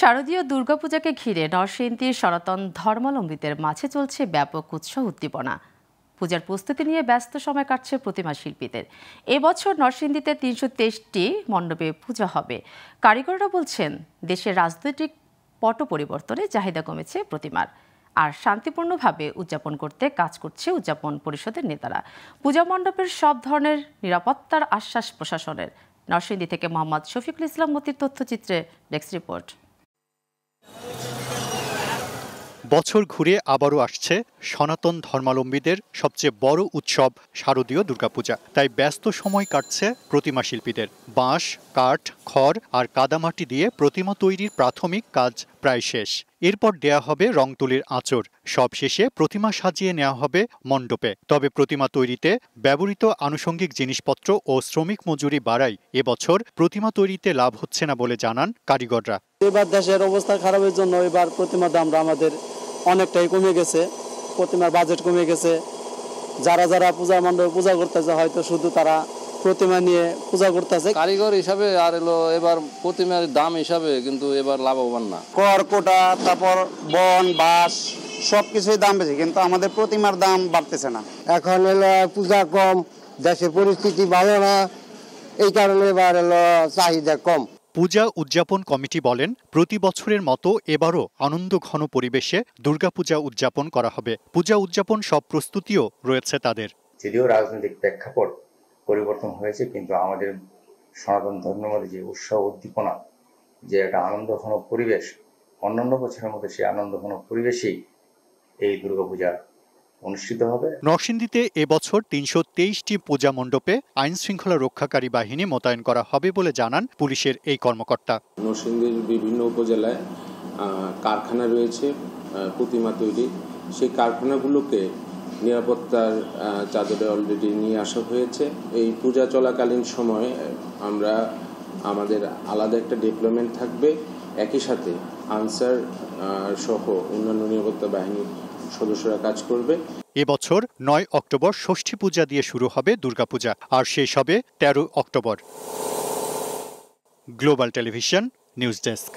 শারদীয় দুর্গাপূজাকে ঘিরে নরসিংদীর সনাতন ধর্মাবলম্বীদের মাঝে চলছে ব্যাপক উৎসাহ উদ্দীপনা পূজার প্রস্তুতি নিয়ে ব্যস্ত সময় কাটছে প্রতিমা শিল্পীদের এবছর নরসিংদীতে তিনশো তেইশটি মণ্ডপে পূজা হবে কারিগররা বলছেন দেশের রাজনৈতিক পট পরিবর্তনে চাহিদা কমেছে প্রতিমার আর শান্তিপূর্ণভাবে উদযাপন করতে কাজ করছে উদযাপন পরিষদের নেতারা পূজা মণ্ডপের সব ধরনের নিরাপত্তার আশ্বাস প্রশাসনের নরসিংদী থেকে মোহাম্মদ শফিকুল ইসলাম মতির তথ্যচিত্রে ডেস্ক রিপোর্ট বছর ঘুরে আবারও আসছে সনাতন ধর্মাবলম্বীদের সবচেয়ে বড় উৎসব শারদীয় দুর্গাপূজা তাই ব্যস্ত সময় কাটছে প্রতিমা শিল্পীদের বাঁশ কাঠ খড় আর কাদামাটি দিয়ে প্রতিমা তৈরির প্রাথমিক কাজ প্রায় শেষ এরপর দেয়া হবে রং তুলির আঁচড় সব শেষে প্রতিমা সাজিয়ে নেওয়া হবে মণ্ডপে তবে প্রতিমা তৈরিতে ব্যবহৃত আনুষঙ্গিক জিনিসপত্র ও শ্রমিক মজুরি বাড়াই এবছর প্রতিমা তৈরিতে লাভ হচ্ছে না বলে জানান কারিগররা এবার দেশের অবস্থা খারাপের জন্য এবার প্রতিমা দামটা আমাদের অনেকটাই কমে গেছে প্রতিমার বাজেট কমে গেছে যারা যারা পূজা মণ্ডপে পূজা করতেছে হয়তো শুধু তারা প্রতিমা নিয়ে পূজা করতেছে কারিগর হিসাবে আর এলো এবার প্রতিমার দাম হিসাবে কিন্তু এবার লাভবান না কর কোটা তারপর বন বাস সব কিছুই দাম বেশি কিন্তু আমাদের প্রতিমার দাম বাড়তেছে না এখন এলো পূজা কম দেশের পরিস্থিতি ভালো না এই কারণে এবার এলো চাহিদা কম পূজা উদযাপন কমিটি বলেন প্রতি বছরের মতো এবারও আনন্দ ঘন পরিবেশে দুর্গাপূজা উদযাপন করা হবে পূজা উদযাপন সব প্রস্তুতিও রয়েছে তাদের যদিও রাজনৈতিক প্রেক্ষাপট পরিবর্তন হয়েছে কিন্তু আমাদের সনাতন ধর্মের যে উৎসাহ উদ্দীপনা যে একটা ঘন পরিবেশ অন্যান্য বছরের মধ্যে সেই আনন্দঘন পরিবেশেই এই দুর্গাপূজা অনুষ্ঠিত হবে নরসিংদীতে এবছর তিনশো তেইশটি পূজা মণ্ডপে আইন শৃঙ্খলা রক্ষাকারী বাহিনী মোতায়েন করা হবে বলে জানান পুলিশের এই কর্মকর্তা নরসিংদীর বিভিন্ন উপজেলায় কারখানা রয়েছে প্রতিমা তৈরি সেই কারখানাগুলোকে নিরাপত্তার চাদরে অলরেডি নিয়ে আসা হয়েছে এই পূজা চলাকালীন সময়ে আমরা আমাদের আলাদা একটা ডেভেলপমেন্ট থাকবে একই সাথে আনসার সহ অন্যান্য নিরাপত্তা বাহিনীর সদস্যরা কাজ করবে এ বছর নয় অক্টোবর ষষ্ঠী পূজা দিয়ে শুরু হবে দুর্গাপূজা আর শেষ হবে তেরো October global television news desk